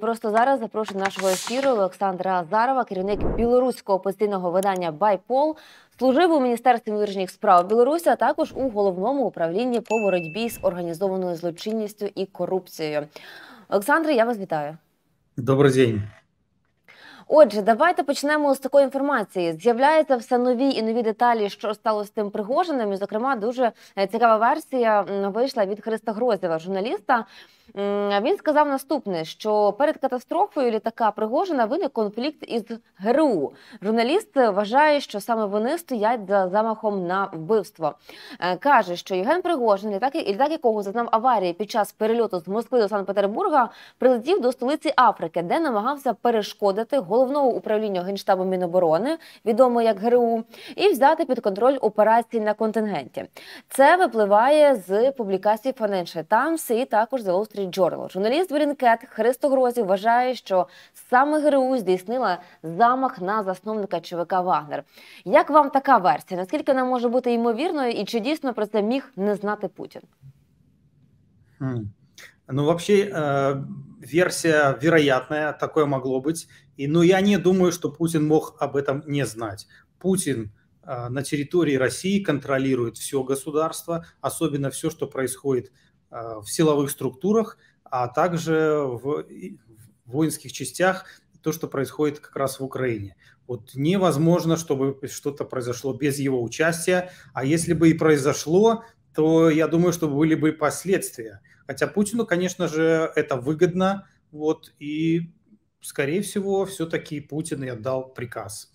Просто зараз запрошую нашого ефіру Олександра Азарова, керівник білоруського постійного видання Байпол, служив у міністерстві внутрішніх справ Білорусі, а також у головному управлінні по боротьбі з організованою злочинністю і корупцією. Олександре, я вас вітаю. Добрий день. Отже, давайте почнемо з такої інформації. З'являються все нові і нові деталі, що стало з тим пригоженим. І, Зокрема, дуже е, цікава версія вийшла від Христа Грозєва, журналіста. Він сказав наступне: що перед катастрофою літака Пригожина виник конфлікт із ГРУ. Журналіст вважає, що саме вони стоять за замахом на вбивство. Е, каже, що Євген Пригожин, літак, літак якого зазнав аварії під час перельоту з Москви до Санкт-Петербурга, прилетів до столиці Африки, де намагався перешкодити головного управління генштабу Міноборони, відомо як ГРУ, і взяти під контроль операції на контингенті. Це випливає з публікації Financial Times і також за острів. Street Journal. Журналіст Берінкет Христо Грозі вважає, що саме ГРУ здійснила замах на засновника ЧВК Вагнер. Як вам така версія? Наскільки вона може бути ймовірною, і чи дійсно про це міг не знати Путін? Mm. Ну, вообще, э, е, версия вероятная, такое могло быть. И, но ну, я не думаю, что Путин мог об этом не знать. Путин э, на территории России контролирует все государство, особенно все, что происходит Э, в силовых структурах, а также в воинских частях то, что происходит как раз в Украине. Вот невозможно, чтобы что-то произошло без его участия, а если бы и произошло, то я думаю, что были бы последствия. Хотя Путину, конечно же, это выгодно, вот, и, скорее всего, все-таки Путин и отдал приказ.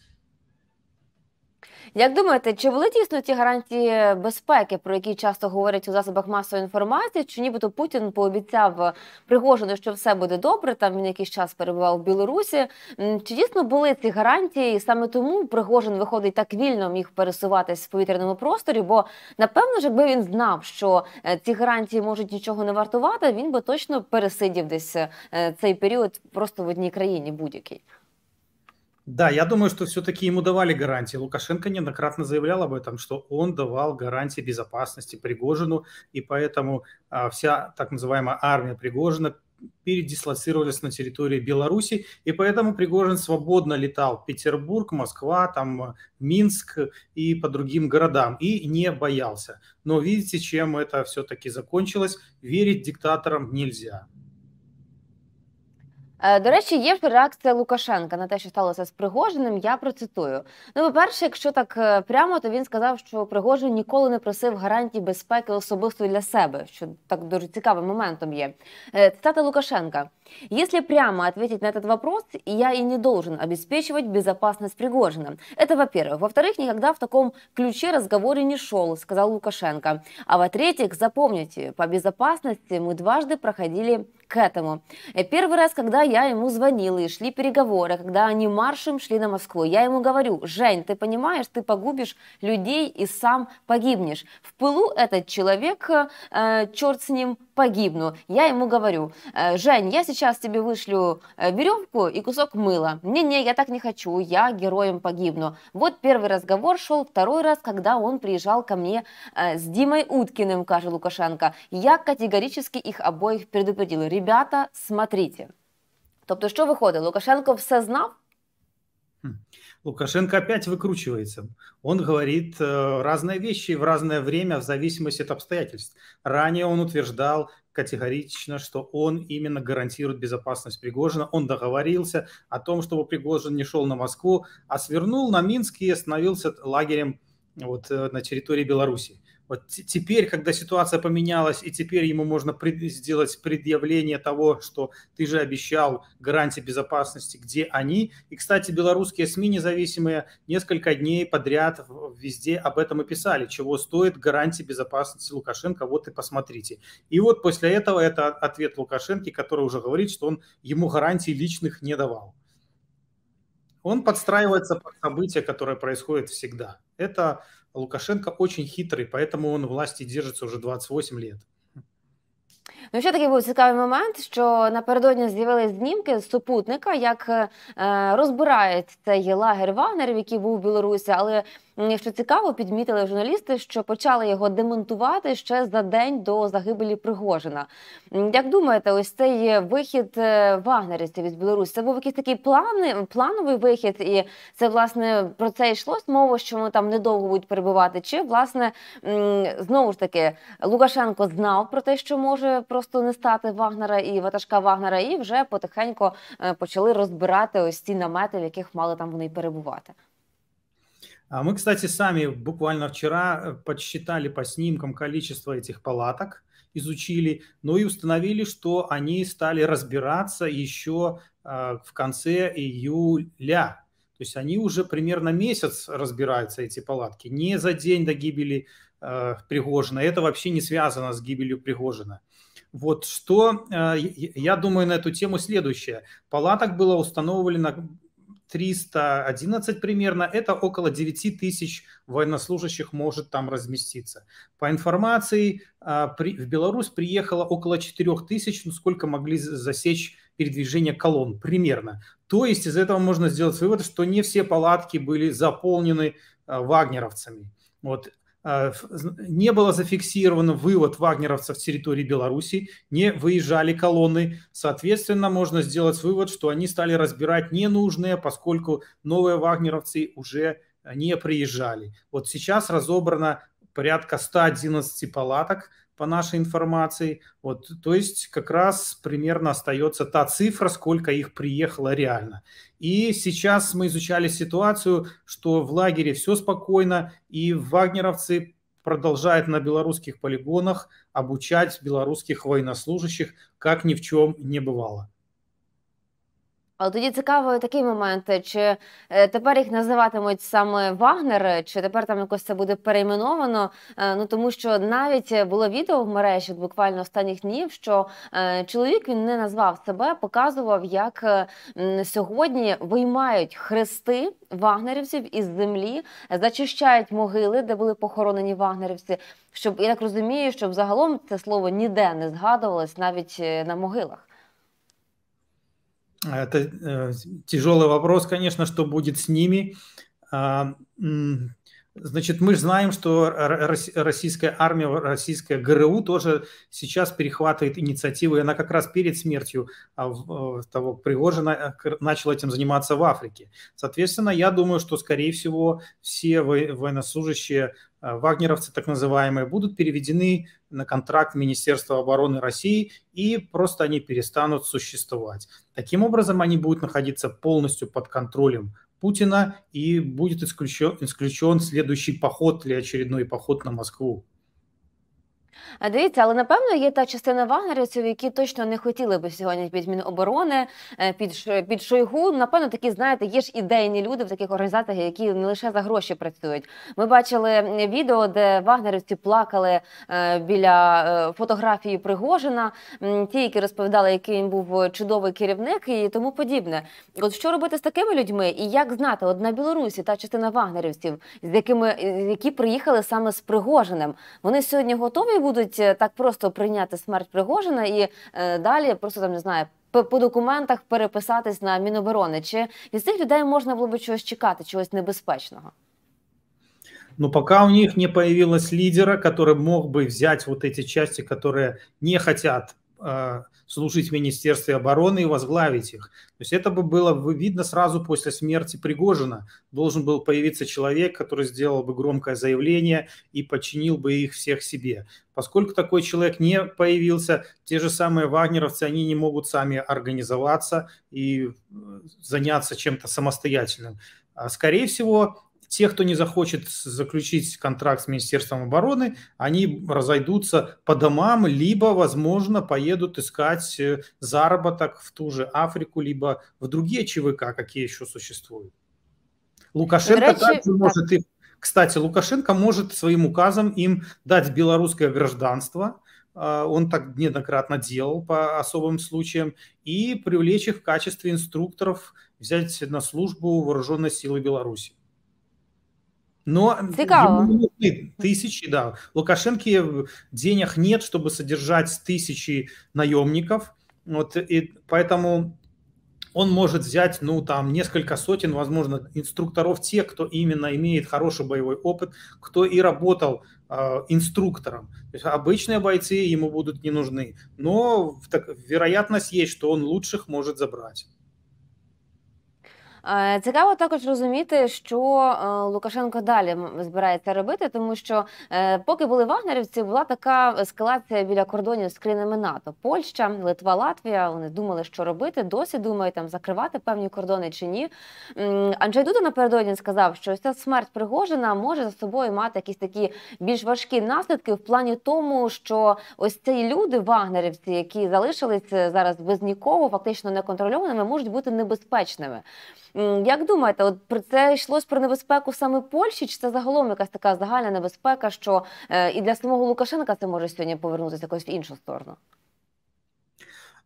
Як думаєте, чи були дійсно ті гарантії безпеки, про які часто говорять у засобах масової інформації? Чи нібито Путін пообіцяв Пригожину, що все буде добре? Там він якийсь час перебував в Білорусі. Чи дійсно були ці гарантії, і саме тому Пригожин виходить так вільно міг пересуватись в повітряному просторі? Бо напевно, ж, якби він знав, що е, ці гарантії можуть нічого не вартувати, він би точно пересидів десь е, цей період просто в одній країні будь-який. Да, я думаю, что все-таки ему давали гарантии. Лукашенко неоднократно заявлял об этом, что он давал гарантии безопасности Пригожину, и поэтому а, вся так называемая армия Пригожина передислоцировались на территории Беларуси, и поэтому Пригожин свободно летал в Петербург, Москва, там Минск и по другим городам, и не боялся. Но видите, чем это все-таки закончилось? Верить диктаторам нельзя. Е, до речі, є реакція Лукашенка на те, що сталося з Пригожиним. Я процитую. Ну, по перше, якщо так е, прямо, то він сказав, що Пригожин ніколи не просив гарантій безпеки особисто для себе, що так дуже цікавим моментом є. Е, цитата Лукашенка. Если прямо ответить на этот вопрос, я и не должен обеспечивать безопасность Пригожина. Это во-первых. Во-вторых, никогда в таком ключе разговоре не шел, сказал Лукашенко. А во-третьих, запомните, по безопасности мы дважды проходили к этому. Э, первый раз, когда я ему звонила и шли переговоры, когда они маршем шли на Москву, я ему говорю, Жень, ты понимаешь, ты погубишь людей и сам погибнешь. В пылу этот человек, э, черт с ним, погибну. Я ему говорю, «Э, Жень, я сейчас сейчас тебе вышлю э, веревку и кусок мыла. Не-не, я так не хочу, я героем погибну. Вот первый разговор шел второй раз, когда он приезжал ко мне э, с Димой Уткиным, каже Лукашенко. Я категорически их обоих предупредил. Ребята, смотрите. Тобто, що виходить? Лукашенко все знав? Хм. Лукашенко опять выкручивается. Он говорит э, разные вещи в разное время в зависимости от обстоятельств. Ранее он утверждал категорично, что он именно гарантирует безопасность Пригожина. Он договорился о том, чтобы Пригожин не шел на Москву, а свернул на Минск и остановился лагерем вот э, на территории Беларуси. Вот теперь, когда ситуация поменялась, и теперь ему можно пред сделать предъявление того, что ты же обещал гарантии безопасности, где они. И, кстати, белорусские СМИ независимые несколько дней подряд везде об этом и писали, чего стоит гарантии безопасности Лукашенко, вот и посмотрите. И вот после этого это ответ Лукашенко, который уже говорит, что он ему гарантий личных не давал. Он подстраивается под события, которые происходят всегда. Это Лукашенко очень хитрый, поэтому он власти держится уже 28 лет. Ну, ще такий був цікавий момент, що напередодні з'явились знімки з супутника, як е, розбирають цей лагер вагнерів, який був в Білорусі, але що цікаво, підмітили журналісти, що почали його демонтувати ще за день до загибелі Пригожина. Як думаєте, ось цей вихід е, вагнерівців із Білорусі це був якийсь такий план, плановий вихід, і це власне про це йшлось мова, що вони там недовго будуть перебувати. Чи власне знову ж таки Лукашенко знав про те, що може просто не стати Вагнера і ватажка Вагнера, і вже потихеньку е, почали розбирати ось ці намети, в яких мали там вони перебувати. А мы, кстати, сами буквально вчера э, подсчитали по снимкам количество этих палаток, изучили, но ну и установили, что они стали разбираться еще а, в конце июля. То есть они уже примерно месяц разбираются, эти палатки, не за день до гибели э, Пригожина. Это вообще не связано с гибелью Пригожина. Вот что, э, я думаю, на эту тему следующее. Палаток было установлено 311 примерно, это около 9 тысяч военнослужащих может там разместиться. По информации, а, в Беларусь приехало около 4 тысяч, ну сколько могли засечь передвижение колонн примерно. То есть из этого можно сделать вывод, что не все палатки были заполнены а, вагнеровцами. Вот. Э, не было зафиксировано вывод вагнеровцев с территории Беларуси, не выезжали колонны. Соответственно, можно сделать вывод, что они стали разбирать ненужные, поскольку новые вагнеровцы уже не приезжали. Вот сейчас разобрано порядка 111 палаток – по нашей информации. Вот, то есть как раз примерно остается та цифра, сколько их приехало реально. И сейчас мы изучали ситуацию, что в лагере все спокойно, и вагнеровцы продолжают на белорусских полигонах обучать белорусских военнослужащих, как ни в чем не бывало. Але тоді цікаво такий момент, чи е, тепер їх називатимуть саме Вагнери, чи тепер там якось це буде перейменовано? Е, ну тому що навіть було відео в мережі буквально останніх днів, що е, чоловік він не назвав себе, показував, як сьогодні виймають хрести вагнерівців із землі, зачищають могили, де були похоронені вагнерівці. Щоб я так розумію, щоб загалом це слово ніде не згадувалось навіть на могилах. Это э, тяжелый вопрос, конечно, что будет с ними. А, значит, мы знаем, что российская армия, российская ГРУ тоже сейчас перехватывает инициативу, и она как раз перед смертью а, э, того Пригожина э, начала этим заниматься в Африке. Соответственно, я думаю, что, скорее всего, все военнослужащие Э, вагнеровцы, так называемые, будут переведены на контракт Министерства обороны России, и просто они перестанут существовать. Таким образом, они будут находиться полностью под контролем Путина, и будет исключен, исключен следующий поход или очередной поход на Москву. А дивіться, але напевно є та частина вагнерівців, які точно не хотіли би сьогодні е, під Міноборони, під під Шойгу. Напевно, такі знаєте, є ж ідейні люди в таких організаціях, які не лише за гроші працюють. Ми бачили відео, де вагнерівці плакали е, біля е, фотографії Пригожина, ті, які розповідали, який він був чудовий керівник і тому подібне. От що робити з такими людьми, і як знати, от на Білорусі та частина вагнерівців, з якими які приїхали саме з Пригожиним, вони сьогодні готові будуть е, так просто прийняти смерть Пригожина і е, далі просто там не знаю. По документах переписатись на міноборони чи від цих людей можна було б чогось чекати, чогось небезпечного? Ну, поки у них не появилось лідера, який мог би взяти вот эти части, которые не хотят А, служить в Министерстве обороны и возглавить их. То есть это бы было видно сразу после смерти Пригожина. Должен был появиться человек, который сделал бы громкое заявление и подчинил бы их всех себе. Поскольку такой человек не появился, те же самые вагнеровцы, они не могут сами организоваться и э, заняться чем-то самостоятельным. А, скорее всего, те, кто не захочет заключить контракт с Министерством обороны, они разойдутся по домам, либо, возможно, поедут искать э, заработок в ту же Африку, либо в другие ЧВК, какие еще существуют. Лукашенко Врачи... также может их... Кстати, Лукашенко может своим указом им дать белорусское гражданство, а, он так неоднократно делал по особым случаям, и привлечь их в качестве инструкторов, взять на службу вооруженной силы Беларуси. Но Цікаво. тысячи, да. Лукашенки денег нет, чтобы содержать тысячи наемников. Вот, и поэтому он может взять, ну, там, несколько сотен, возможно, инструкторов, тех, кто именно имеет хороший боевой опыт, кто и работал а, инструктором. То есть обычные бойцы ему будут не нужны, но так, вероятность есть, что он лучших может забрать. Е, цікаво також розуміти, що е, Лукашенко далі збирається робити, тому що е, поки були вагнерівці, була така ескалація біля кордонів з країнами НАТО, Польща, Литва, Латвія. Вони думали, що робити. Досі думають там закривати певні кордони чи ні. Анджей Дуда напередодні сказав, що ця смерть Пригожина може за собою мати якісь такі більш важкі наслідки в плані тому, що ось ці люди, вагнерівці, які залишились зараз без нікого, фактично неконтрольованими, можуть бути небезпечними. Як думаєте, от про це йшлось про небезпеку саме Польщі? Чи це загалом якась така загальна небезпека, що е, і для самого Лукашенка це може сьогодні повернутися якось в іншу сторону?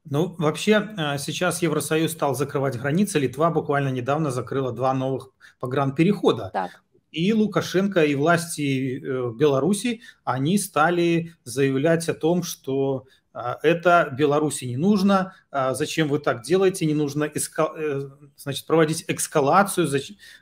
Ну, вообще, е, сейчас Евросоюз стал закрывать границы. Литва буквально недавно закрыла два новых погранперехода. Так. И Лукашенко, и власти е, Беларуси, они стали заявлять о том, что А, это Беларуси не нужно, а, зачем вы так делаете, не нужно эска... Э, значит, проводить экскалацию.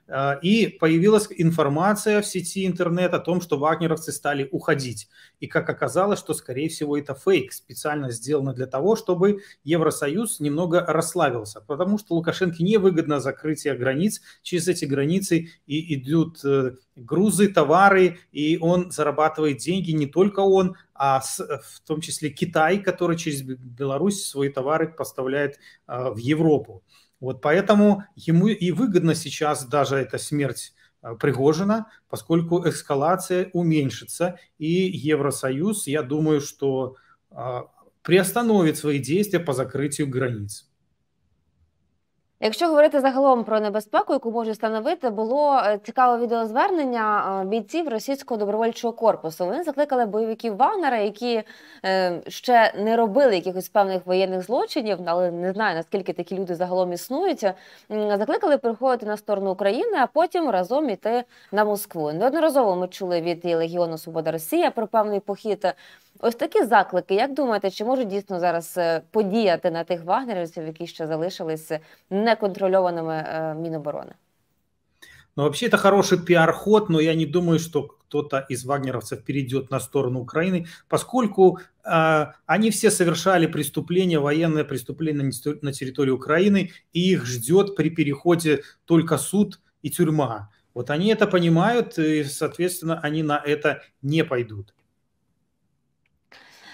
А, и появилась информация в сети интернет о том, что вагнеровцы стали уходить. И как оказалось, что, скорее всего, это фейк, специально сделано для того, чтобы Евросоюз немного расслабился, потому что Лукашенко невыгодно закрытие границ, через эти границы и идут э, грузы, товары, и он зарабатывает деньги, не только он, а с, э, в том числе Китай, который через Беларусь свои товары поставляет а, в Европу. Вот поэтому ему и выгодно сейчас даже эта смерть а, Пригожина, поскольку эскалация уменьшится, и Евросоюз, я думаю, что а, приостановит свои действия по закрытию границ. Якщо говорити загалом про небезпеку, яку може становити, було е, цікаве відеозвернення е, бійців російського добровольчого корпусу. Вони закликали бойовиків Вагнера, які е, ще не робили якихось певних воєнних злочинів, але не знаю наскільки такі люди загалом існуються. Закликали приходити на сторону України, а потім разом іти на Москву. Неодноразово ми чули від легіону Свобода Росія про певний похід. Ось такі заклики. Як думаєте, чи можуть дійсно зараз подіяти на тих вагнерівців, які ще залишилися неконтрольованими міноборони? Ну, вообще, это хороший пиар-ход, но я не думаю, что кто-то из вагнеровцев перейдет на сторону Украины, поскольку э, они все совершали преступления, военные преступления на территории Украины, и их ждет при переходе только суд и тюрьма. Вот они это понимают, и, соответственно, они на это не пойдут.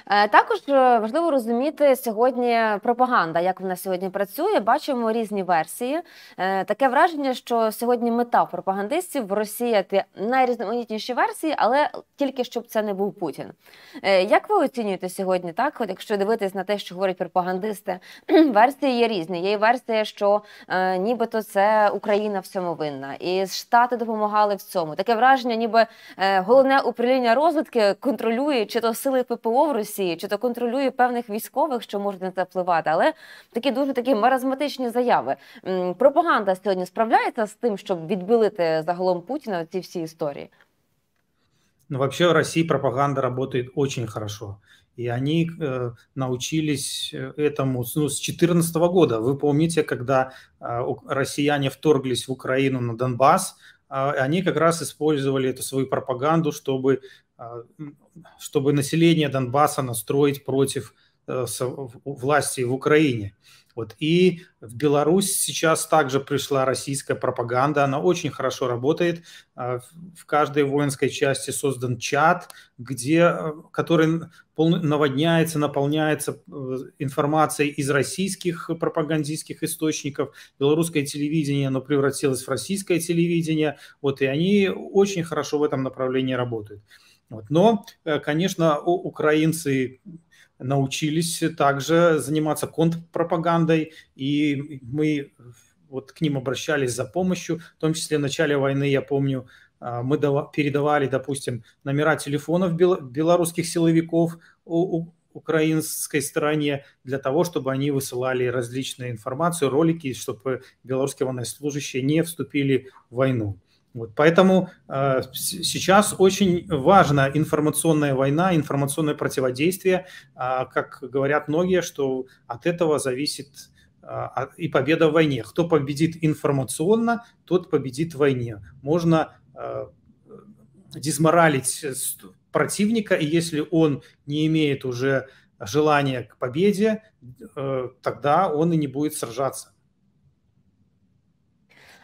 Е, також е, важливо розуміти сьогодні пропаганда, як вона сьогодні працює. Бачимо різні версії. Е, таке враження, що сьогодні мета пропагандистів розсіяти найрізноманітніші версії, але тільки щоб це не був Путін. Як ви оцінюєте сьогодні? Так, от якщо дивитись на те, що говорять пропагандисти, версії є різні. Є версія, що нібито це Україна всьому винна, і Штати допомагали в цьому. Таке враження, ніби головне управління розвитки контролює чи то сили ППО в Росії. Росії, чи то контролює певних військових, що можуть на це впливати, але такі дуже такі маразматичні заяви. Пропаганда сьогодні справляється з тим, щоб відбилити загалом Путіна ці всі історії. Ну, вообще в России пропаганда работает очень хорошо. И они э, научились э, этому ну, с 2014 года. Вы помните, когда э, россияне вторглись в Украину на Донбасс, э, они как раз использовали эту свою пропаганду, чтобы А, чтобы население Донбасса настроить против э, власти в Украине. Вот. И в Беларусь сейчас также пришла российская пропаганда, она очень хорошо работает. А, в каждой воинской части создан чат, где, э, который наводняется, наполняется э, информацией из российских пропагандистских источников. Белорусское телевидение, оно превратилось в российское телевидение. Вот, и они очень хорошо в этом направлении работают. Вот. Но, э, конечно, украинцы научились также заниматься контрпропагандой, и мы э, вот к ним обращались за помощью, в том числе в начале войны, я помню, э, мы передавали, допустим, номера телефонов белорусских силовиков украинской стороне для того, чтобы они высылали различную информацию, ролики, чтобы белорусские военнослужащие не вступили в войну. Вот, поэтому э, сейчас очень важна информационная война, информационное противодействие. Э, как говорят многие, что от этого зависит э, а, и победа в войне. Кто победит информационно, тот победит в войне. Можно э, дизморалить противника, и если он не имеет уже желания к победе, э, тогда он и не будет сражаться.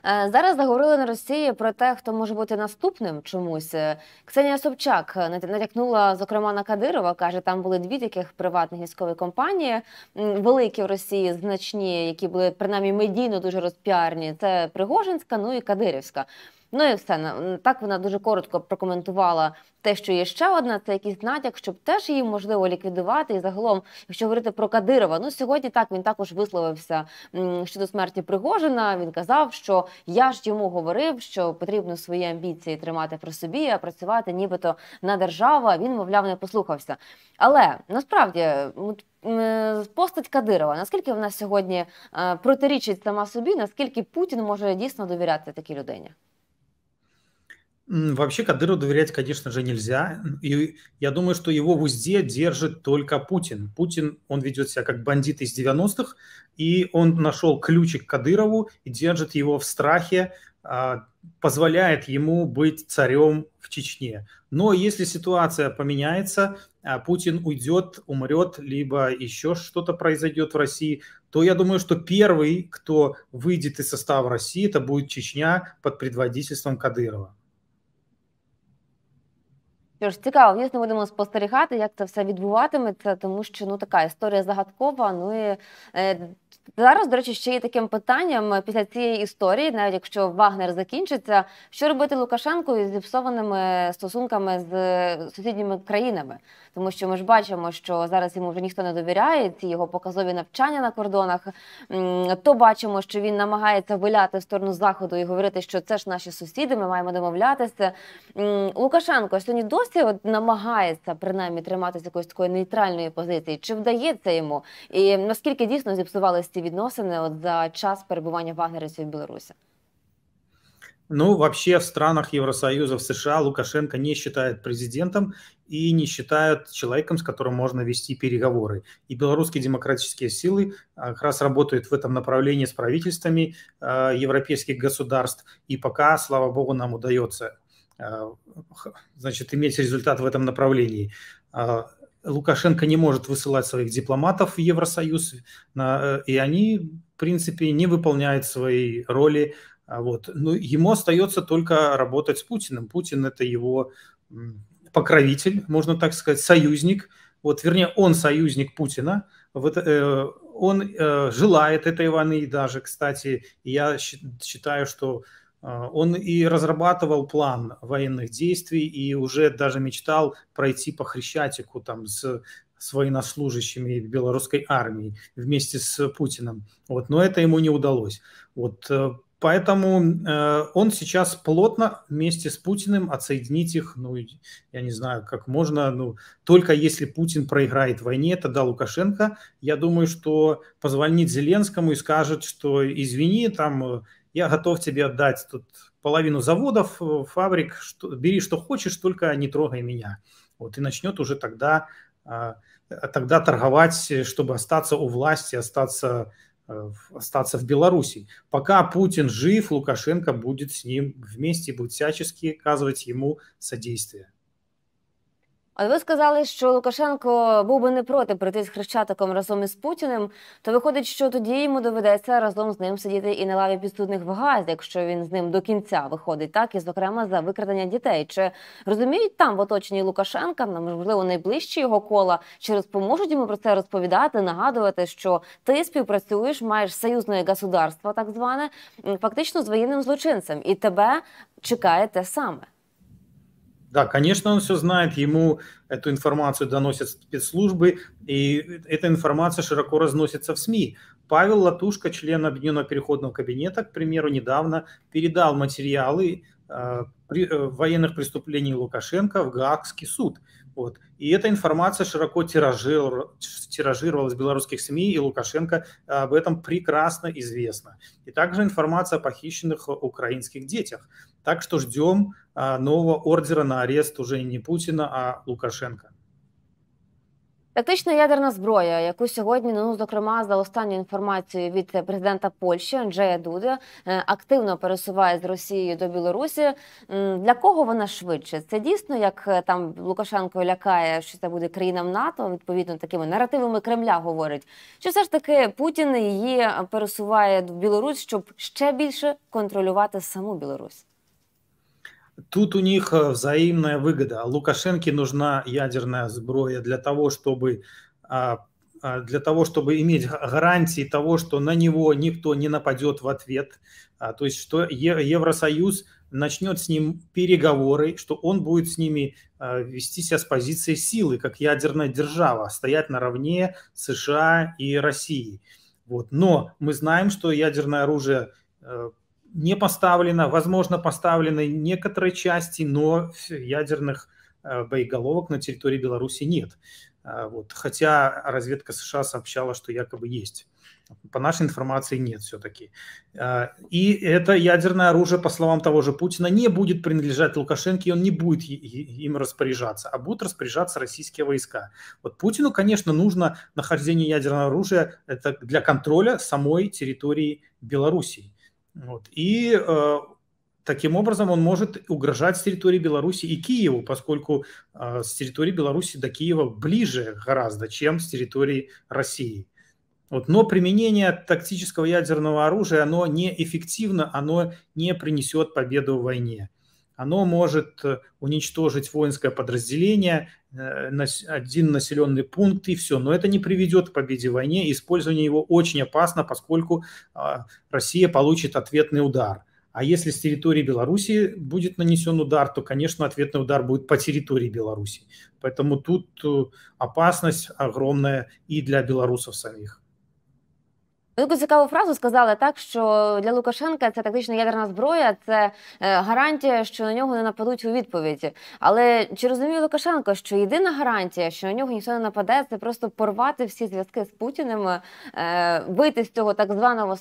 Е, зараз заговорили на Росії про те, хто може бути наступним чомусь. Е, Ксенія Собчак е, натякнула зокрема на Кадирова. каже, там були дві таких приватних військові компанії, великі в Росії, значні, які були принаймні медійно дуже розпіарні. Це Пригожинська, ну і Кадирівська. Ну і все ну, так вона дуже коротко прокоментувала те, що є ще одна, це якийсь натяк, щоб теж її можливо ліквідувати. І загалом, якщо говорити про Кадирова, ну сьогодні так він також висловився щодо смерті Пригожина. Він казав, що я ж йому говорив, що потрібно свої амбіції тримати при собі, а працювати, нібито на державу. а Він мовляв не послухався. Але насправді постать Кадирова, наскільки вона сьогодні е, протирічить сама собі, наскільки Путін може дійсно довіряти такій людині? Вообще Кадыру доверять, конечно же, нельзя. И я думаю, что его в узде держит только Путин. Путин, он ведет себя как бандит из 90-х, и он нашел ключик Кадырову и держит его в страхе, а, позволяет ему быть царем в Чечне. Но если ситуация поменяется, а, Путин уйдет, умрет, либо еще что-то произойдет в России, то я думаю, что первый, кто выйдет из состава России, это будет Чечня под предводительством Кадырова. Тож цікаво, дійсно будемо спостерігати, як це все відбуватиметься, тому що ну така історія загадкова. Ну і е, Зараз, до речі, ще є таким питанням е, після цієї історії, навіть якщо Вагнер закінчиться, що робити Лукашенку із зіпсованими стосунками з е, сусідніми країнами, тому що ми ж бачимо, що зараз йому вже ніхто не довіряє. Ці його показові навчання на кордонах то бачимо, що він намагається виляти в сторону заходу і говорити, що це ж наші сусіди, ми маємо домовлятися. Лукашенко сьогодні досі от намагається принаймні триматися якоїсь такої нейтральної позиції, чи вдається йому, і наскільки дійсно зіпсувалися особистості відносини от за час перебування вагнерівців в Білорусі? Ну, вообще в странах Евросоюза, в США Лукашенко не считают президентом и не считают человеком, с которым можно вести переговоры. И белорусские демократические силы а, как раз работают в этом направлении с правительствами э, европейских государств. И пока, слава богу, нам удается э, значит, иметь результат в этом направлении. Лукашенко не может высылать своих дипломатов в Евросоюз, э, и они, в принципе, не выполняют свои роли. А вот. Но ну, ему остается только работать с Путиным. Путин – это его покровитель, можно так сказать, союзник. Вот, вернее, он союзник Путина. Вот, э, он э, желает этой войны даже, кстати, я считаю, что а, он и разрабатывал план военных действий и уже даже мечтал пройти по Хрещатику там с, с военнослужащими белорусской армии вместе с Путиным. Вот, но это ему не удалось. Вот, э, поэтому э, он сейчас плотно вместе с Путиным отсоединить их, ну, я не знаю, как можно, ну, только если Путин проиграет в войне, тогда Лукашенко, я думаю, что позвонит Зеленскому и скажет, что извини, там я готов тебе отдать тут половину заводов, э, фабрик, что, бери что хочешь, только не трогай меня. Вот, и начнет уже тогда, а, тогда торговать, э, чтобы остаться у власти, остаться, э, остаться в Беларуси. Пока Путин жив, Лукашенко будет с ним вместе, будет всячески оказывать ему содействие. Але ви сказали, що Лукашенко був би не проти прийти з хрещатиком разом із Путіним. То виходить, що тоді йому доведеться разом з ним сидіти і на лаві підсудних в газ, якщо він з ним до кінця виходить, так і зокрема за викрадення дітей. Чи розуміють там в оточенні Лукашенка, можливо, найближчі його кола, чи розпоможуть йому про це розповідати, нагадувати, що ти співпрацюєш, маєш союзне государство, так зване, фактично з воєнним злочинцем, і тебе чекає те саме. Да, конечно, он все знает, ему эту информацию доносят спецслужбы, и эта информация широко разносится в СМИ. Павел Латушка, член Объединенного переходного кабинета, к примеру, недавно передал материалы э, при, э, военных преступлений Лукашенко в Гаагский суд – вот. И эта информация широко тиражировалась в белорусских СМИ, и Лукашенко э, об этом прекрасно известно. И также информация о похищенных украинских детях. Так что ждем э, нового ордера на арест уже не Путина, а Лукашенко. Тактична ядерна зброя, яку сьогодні ну зокрема за останню інформацію від президента Польщі Анджея Дуда е, активно пересуває з Росією до Білорусі. Для кого вона швидше? Це дійсно як е, там Лукашенко лякає, що це буде країнам НАТО. Відповідно, такими наративами Кремля говорить. що все ж таки Путін її пересуває в Білорусь, щоб ще більше контролювати саму Білорусь? Тут у них э, взаимная выгода. А Лукашенко нужна ядерная сброя для того, чтобы а, а, для того, чтобы иметь гарантии того, что на него никто не нападет в ответ, то есть что Евросоюз начнет с ним переговоры, что он будет с ними вести себя с позиции силы, как ядерная держава, стоять наравне США и России. Вот. Но мы знаем, что ядерное оружие э, не поставлено, возможно, поставлены некоторые части, но ядерных э, боеголовок на территории Беларуси нет. Э, вот. Хотя разведка США сообщала, что якобы есть. По нашей информации нет все-таки. Э, и это ядерное оружие, по словам того же Путина, не будет принадлежать Лукашенко, и он не будет им распоряжаться, а будут распоряжаться российские войска. Вот Путину, конечно, нужно нахождение ядерного оружия это для контроля самой территории Белоруссии. Вот. И э, таким образом он может угрожать с территории Беларуси и Киеву, поскольку э, с территории Беларуси до Киева ближе гораздо, чем с территории России. Вот. Но применение тактического ядерного оружия, оно неэффективно, оно не принесет победу в войне оно может э, уничтожить воинское подразделение, э, один населенный пункт и все. Но это не приведет к победе в войне. Использование его очень опасно, поскольку а, Россия получит ответный удар. А если с территории Беларуси будет нанесен удар, то, конечно, ответный удар будет по территории Беларуси. Поэтому тут э, опасность огромная и для белорусов самих. Велику цікаву фразу сказали так, що для Лукашенка це тактична ядерна зброя, це е, гарантія, що на нього не нападуть у відповіді. Але чи розуміє Лукашенко, що єдина гарантія, що на нього ніхто не нападе, це просто порвати всі зв'язки з Путіним, е, вийти з цього так званого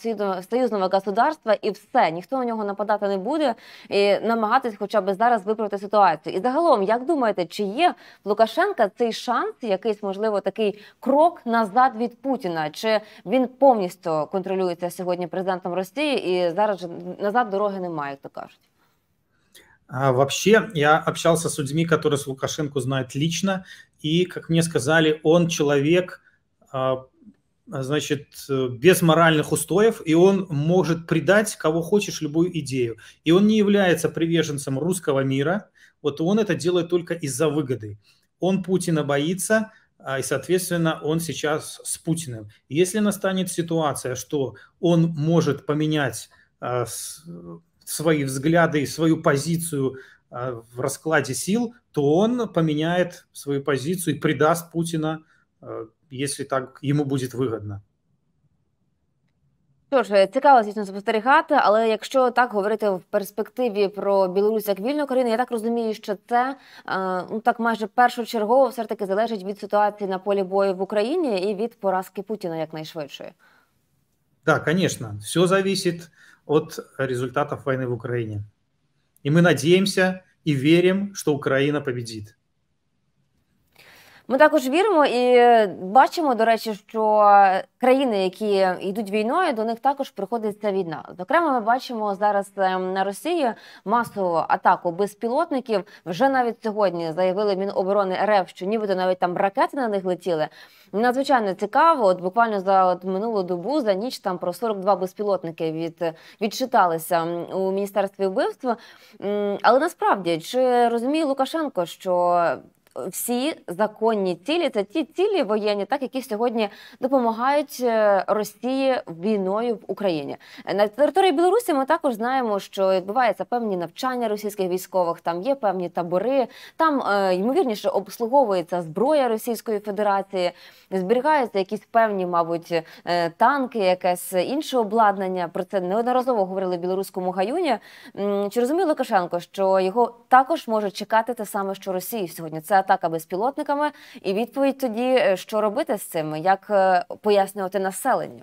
союзного государства, і все ніхто на нього нападати не буде і намагатись, хоча б зараз виправити ситуацію. І загалом, як думаєте, чи є в Лукашенка цей шанс, якийсь можливо такий крок назад від Путіна, чи він повністю? нібито контролюється сьогодні президентом Росії, і зараз назад дороги немає, як то кажуть. А вообще, я общался с людьми, которые с Лукашенко знают лично, и, как мне сказали, он человек, а, значит, без моральных устоев, и он может предать кого хочешь, любую идею. И он не является приверженцем русского мира, вот он это делает только из-за выгоды. Он Путина боится, а, и, соответственно, он сейчас с Путиным. Если настанет ситуация, что он может поменять а, свои взгляды и свою позицию а, в раскладе сил, то он поменяет свою позицию и предаст Путина, если так ему будет выгодно. Що ж, е, цікаво, звісно, спостерігати, але якщо так говорити в перспективі про Білорусь як вільну країну, я так розумію, що це е, ну так майже першочергово все ж таки залежить від ситуації на полі бою в Україні і від поразки Путіна якнайшвидше. так звісно, все зависит от результатів войны в Україні, і ми надеемся і віримо, що Україна победит. Ми також віримо і бачимо, до речі, що країни, які йдуть війною, до них також приходить ця війна. Зокрема, ми бачимо зараз ем, на Росії масову атаку безпілотників. Вже навіть сьогодні заявили міноборони РФ, що нібито навіть там ракети на них летіли. Надзвичайно цікаво. От буквально за от минулу добу за ніч там про 42 безпілотники від відчиталися у міністерстві вбивства. Але насправді чи розуміє Лукашенко, що всі законні цілі це ті цілі воєнні, так які сьогодні допомагають е, Росії війною в Україні. Е, на території Білорусі ми також знаємо, що відбуваються певні навчання російських військових, там є певні табори, там е, ймовірніше обслуговується зброя Російської Федерації, зберігаються якісь певні, мабуть, танки, якесь інше обладнання. Про це неодноразово говорили в білоруському гаюні. Чи розуміє Лукашенко, що його також може чекати те саме, що Росії сьогодні? Це атака безпілотниками, і відповідь тоді, що робити з цим, як пояснювати населенню.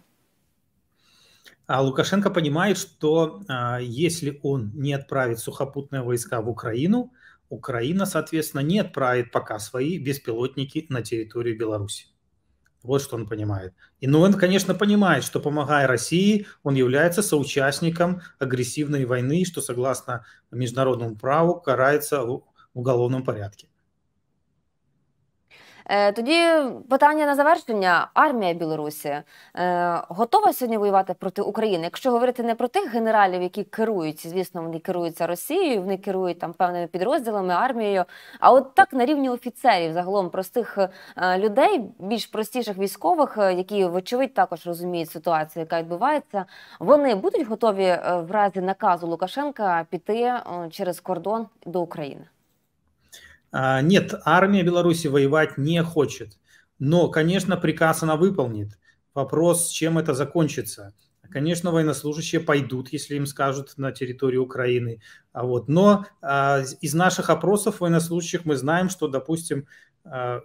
А Лукашенко понимает, что а, если он не отправит сухопутные войска в Украину, Украина, соответственно, не отправит пока свои беспилотники на территорию Беларуси. Вот что он понимает. И, ну, он, конечно, понимает, что, помогая России, он является соучастником агрессивной войны, что, согласно международному праву, карается в уголовном порядке. Е, тоді питання на завершення: армія Білорусі е, готова сьогодні воювати проти України? Якщо говорити не про тих генералів, які керують, звісно, вони керуються Росією, вони керують там певними підрозділами, армією. А от так на рівні офіцерів, загалом простих е, людей, більш простіших військових, які вочевидь також розуміють ситуацію, яка відбувається, вони будуть готові в разі наказу Лукашенка піти через кордон до України. А, нет, армия Беларуси воевать не хочет. Но, конечно, приказ она выполнит. Вопрос, чем это закончится. Конечно, военнослужащие пойдут, если им скажут на территорию Украины. А вот. Но а, из наших опросов военнослужащих мы знаем, что, допустим, а,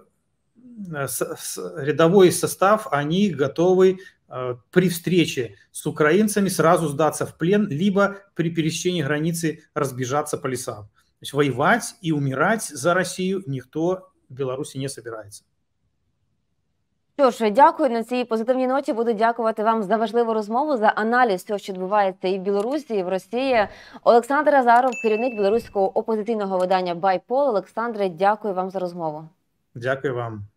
с, с, рядовой состав, они готовы а, при встрече с украинцами сразу сдаться в плен, либо при пересечении границы разбежаться по лесам. То есть воевать и умирать за Россию никто в Беларуси не собирается. Що ж, дякую на цій позитивній ноті. Буду дякувати вам за важливу розмову за аналіз того, що відбувається і в Білорусі, і в Росії. Олександр Азаров, керівник білоруського опозиційного видання Байпол. Олександре, дякую вам за розмову. Дякую вам.